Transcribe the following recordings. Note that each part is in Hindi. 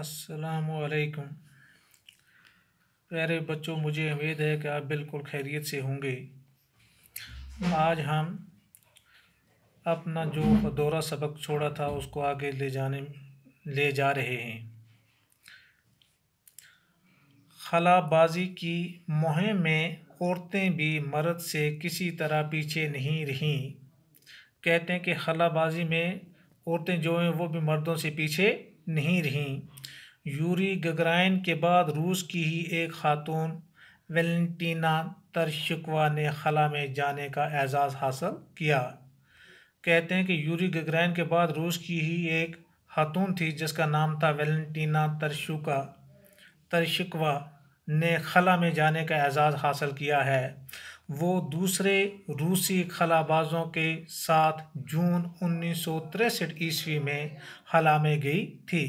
असलकुम प्यारे बच्चों मुझे उम्मीद है कि आप बिल्कुल खैरियत से होंगे आज हम अपना जो दौरा सबक छोड़ा था उसको आगे ले जाने ले जा रहे हैं खलाबाजी की मुहिम में औरतें भी मर्द से किसी तरह पीछे नहीं रहीं कहते हैं कि खलाबाजी में औरतें जो हैं वो भी मर्दों से पीछे नहीं रहीं यूरी गगराइन के बाद रूस की ही एक खातून वेलेंटीना तरशकवा ने खला में जाने का एजाज़ हासिल किया कहते हैं कि यूरी गगराइन के बाद रूस की ही एक खातून थी जिसका नाम था वेलेंटीना तरशुका तरशकवा ने खला में जाने का एजाज़ हासिल किया है वो दूसरे रूसी खलाबाजों के साथ जून उन्नीस सौ तिरसठ ईस्वी में हला में गई थी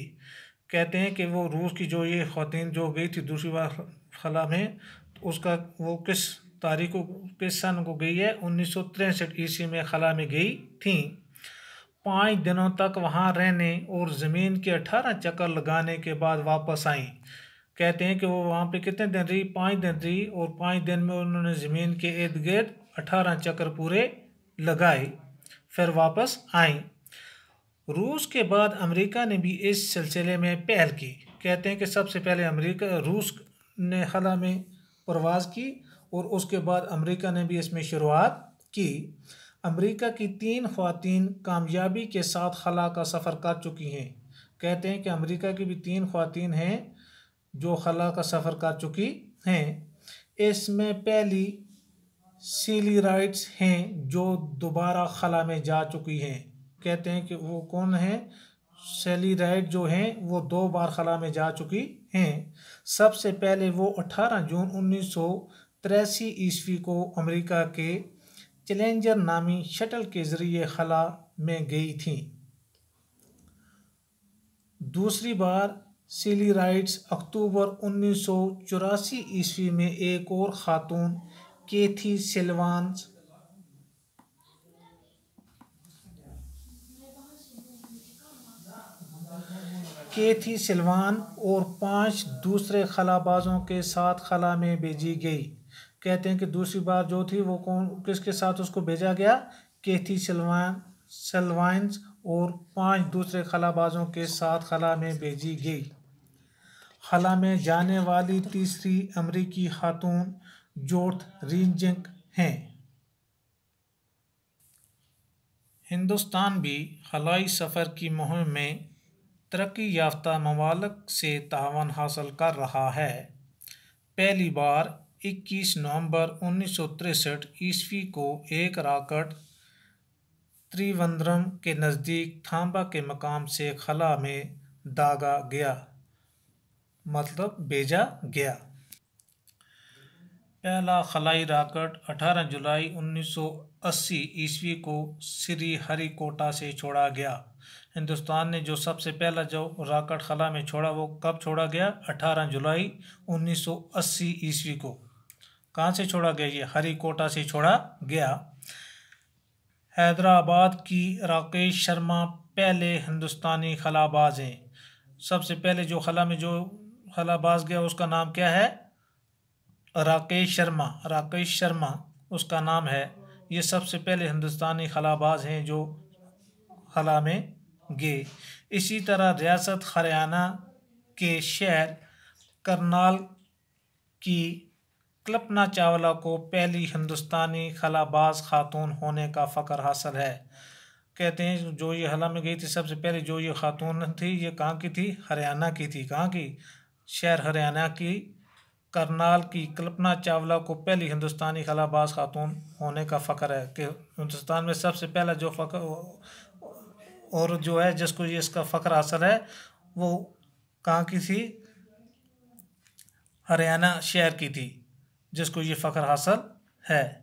कहते हैं कि वो रूस की जो ये खातन जो गई थी दूसरी बार हला में तो उसका वो किस तारीख को किस सन को गई है उन्नीस सौ तिरसठ ईस्वी में खला में गई थी पाँच दिनों तक वहाँ रहने और ज़मीन के अठारह चक्कर लगाने के बाद वापस आईं कहते हैं कि वो वहाँ पे कितने दिन रही पाँच दिन रही और पाँच दिन में उन्होंने ज़मीन के इर्द गिर्द अठारह चक्कर पूरे लगाए फिर वापस आई रूस के बाद अमेरिका ने भी इस सिलसिले में पहल की कहते हैं कि सबसे पहले अमेरिका रूस ने खला में परवाज़ की और उसके बाद अमेरिका ने भी इसमें शुरुआत की अमेरिका की तीन खातन कामयाबी के साथ खला का सफ़र कर चुकी हैं कहते हैं कि अमेरिका की भी तीन खातन हैं जो खला का सफ़र कर चुकी हैं इसमें पहली राइट्स हैं जो दोबारा खला में जा चुकी हैं कहते हैं कि वो कौन सेली राइट जो हैं वो दो बार खला में जा चुकी हैं सबसे पहले वो 18 जून उन्नीस सौ तिरासी ईस्वी को अमेरिका के चैलेंजर नामी शटल के ज़रिए खला में गई थी दूसरी बार सिली राइट्स अक्टूबर उन्नीस सौ चौरासी ईस्वी में एक और खातून केथी सिल्वांस केथी सिल्वान और पांच दूसरे खलाबाजों के साथ खला में भेजी गई कहते हैं कि दूसरी बार जो थी वो कौन किसके साथ उसको भेजा गया केथी सिल्वान सिल्वाइंस और पांच दूसरे खलाबाजों के साथ खला में भेजी गई खला में जाने वाली तीसरी अमरीकी खातून जोर्थ रिंजिंग हैं हिंदुस्तान भी खलाई सफ़र की मुहिम में तरक्की याफ्ता ममालक से तावन हासिल कर रहा है पहली बार 21 नवंबर उन्नीस सौ तिरसठ ईस्वी को एक राकेट त्रिवंद्रम के नज़दीक थांबा के मकाम से खला में दागा गया मतलब भेजा गया पहला खलाई राकेट 18 जुलाई 1980 ईस्वी को श्री हरिकोटा से छोड़ा गया हिंदुस्तान ने जो सबसे पहला जो राकेट खला में छोड़ा वो कब छोड़ा गया 18 जुलाई 1980 ईस्वी को कहाँ से छोड़ा गया ये हरिकोटा से छोड़ा गया हैदराबाद की राकेश शर्मा पहले हिंदुस्तानी खलाबाज हैं सबसे पहले जो खला में जो खलाबाज गया उसका नाम क्या है राकेश शर्मा राकेश शर्मा उसका नाम है ये सबसे पहले हिंदुस्तानी खलाबाज हैं जो खला में गए इसी तरह रियासत हरियाणा के शहर करनाल की कल्पना चावला को पहली हिंदुस्तानी खलाबाज खातून होने का फ़ख्र हासिल है कहते हैं जो ये हला में गई थी सबसे पहले जो ये खातून थी ये कहाँ की थी हरियाणा की थी कहाँ की शहर हरियाणा की करनाल की कल्पना चावला को पहली हिंदुस्तानी खलाबाज खातून होने का फ़ख्र है कि हिंदुस्तान में सबसे पहला जो फ़ख्र और जो है जिसको ये इसका फ़ख्र हासिल है वो कहाँ की थी हरियाणा शहर की थी जिसको ये फ़ख्र हासिल है